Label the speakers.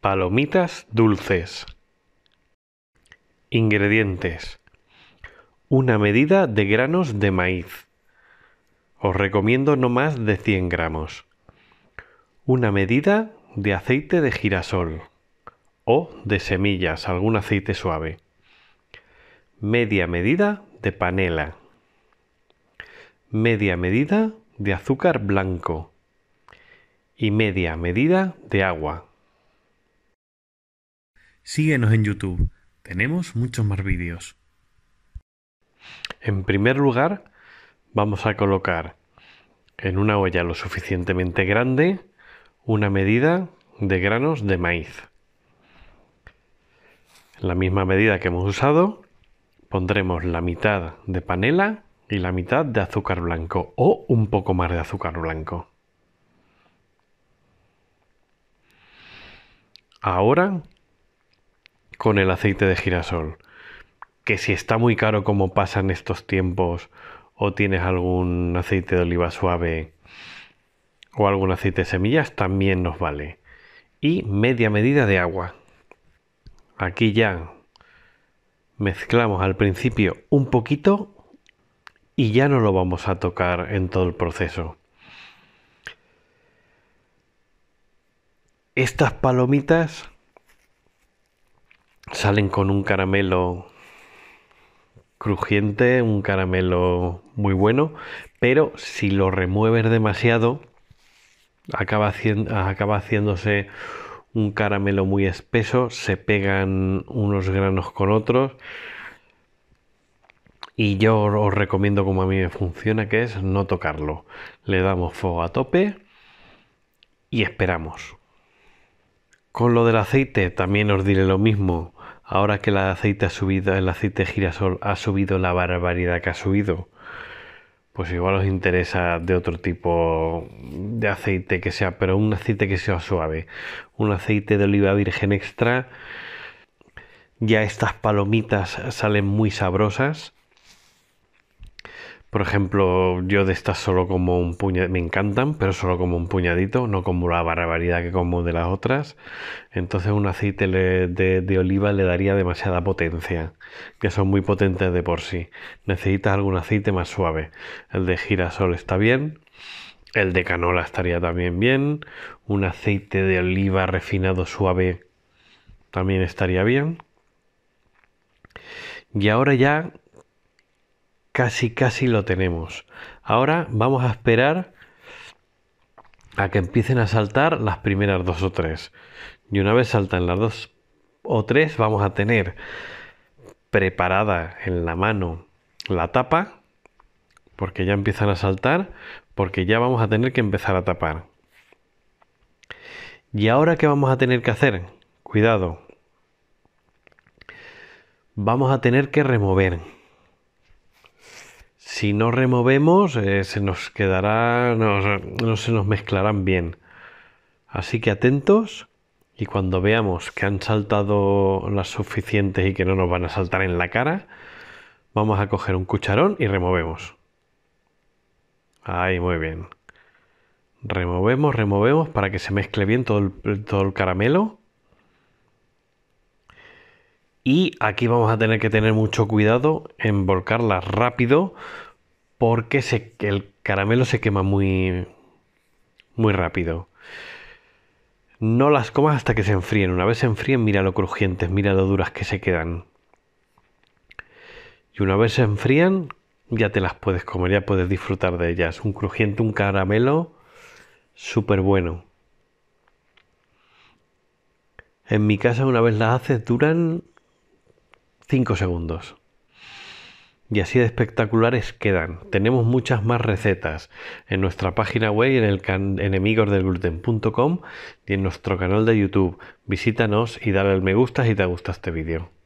Speaker 1: Palomitas dulces. Ingredientes. Una medida de granos de maíz. Os recomiendo no más de 100 gramos. Una medida de aceite de girasol o de semillas, algún aceite suave. Media medida de panela. Media medida de azúcar blanco. Y media medida de agua, Síguenos en YouTube, tenemos muchos más vídeos. En primer lugar, vamos a colocar en una olla lo suficientemente grande una medida de granos de maíz. En la misma medida que hemos usado, pondremos la mitad de panela y la mitad de azúcar blanco o un poco más de azúcar blanco. Ahora con el aceite de girasol. Que si está muy caro como pasa en estos tiempos, o tienes algún aceite de oliva suave o algún aceite de semillas, también nos vale. Y media medida de agua. Aquí ya mezclamos al principio un poquito y ya no lo vamos a tocar en todo el proceso. Estas palomitas salen con un caramelo crujiente, un caramelo muy bueno, pero si lo remueves demasiado, acaba, haciéndose un caramelo muy espeso, se pegan unos granos con otros. Y yo os recomiendo como a mí me funciona, que es no tocarlo. Le damos fuego a tope y esperamos. Con lo del aceite también os diré lo mismo ahora que el aceite ha subido, el aceite girasol ha subido la barbaridad que ha subido, pues igual os interesa de otro tipo de aceite que sea, pero un aceite que sea suave, un aceite de oliva virgen extra. Ya estas palomitas salen muy sabrosas por ejemplo, yo de estas solo como un puñadito, me encantan, pero solo como un puñadito, no como la barbaridad que como de las otras. Entonces un aceite de, de, oliva le daría demasiada potencia, que son muy potentes de por sí. Necesitas algún aceite más suave. El de girasol está bien, el de canola estaría también bien, un aceite de oliva refinado suave también estaría bien. Y ahora ya casi casi lo tenemos. Ahora vamos a esperar a que empiecen a saltar las primeras dos o tres. Y una vez saltan las dos o tres, vamos a tener preparada en la mano la tapa, porque ya empiezan a saltar, porque ya vamos a tener que empezar a tapar. ¿Y ahora qué vamos a tener que hacer? Cuidado. Vamos a tener que remover si no removemos, eh, se nos quedará, no, se nos mezclarán bien. Así que atentos y cuando veamos que han saltado las suficientes y que no nos van a saltar en la cara, vamos a coger un cucharón y removemos. Ahí, muy bien. Removemos, removemos para que se mezcle bien todo el, todo el caramelo. Y aquí vamos a tener que tener mucho cuidado en volcarla rápido porque el caramelo se quema muy, muy rápido. No las comas hasta que se enfríen. Una vez se enfríen, mira lo crujientes, mira lo duras que se quedan. Y una vez se enfrían, ya te las puedes comer, ya puedes disfrutar de ellas. Un crujiente, un caramelo súper bueno. En mi casa, una vez las haces, duran 5 segundos y así de espectaculares quedan. Tenemos muchas más recetas en nuestra página web, en el enemigosdelgluten.com y en nuestro canal de YouTube. Visítanos y dale al me gusta si te gusta este vídeo.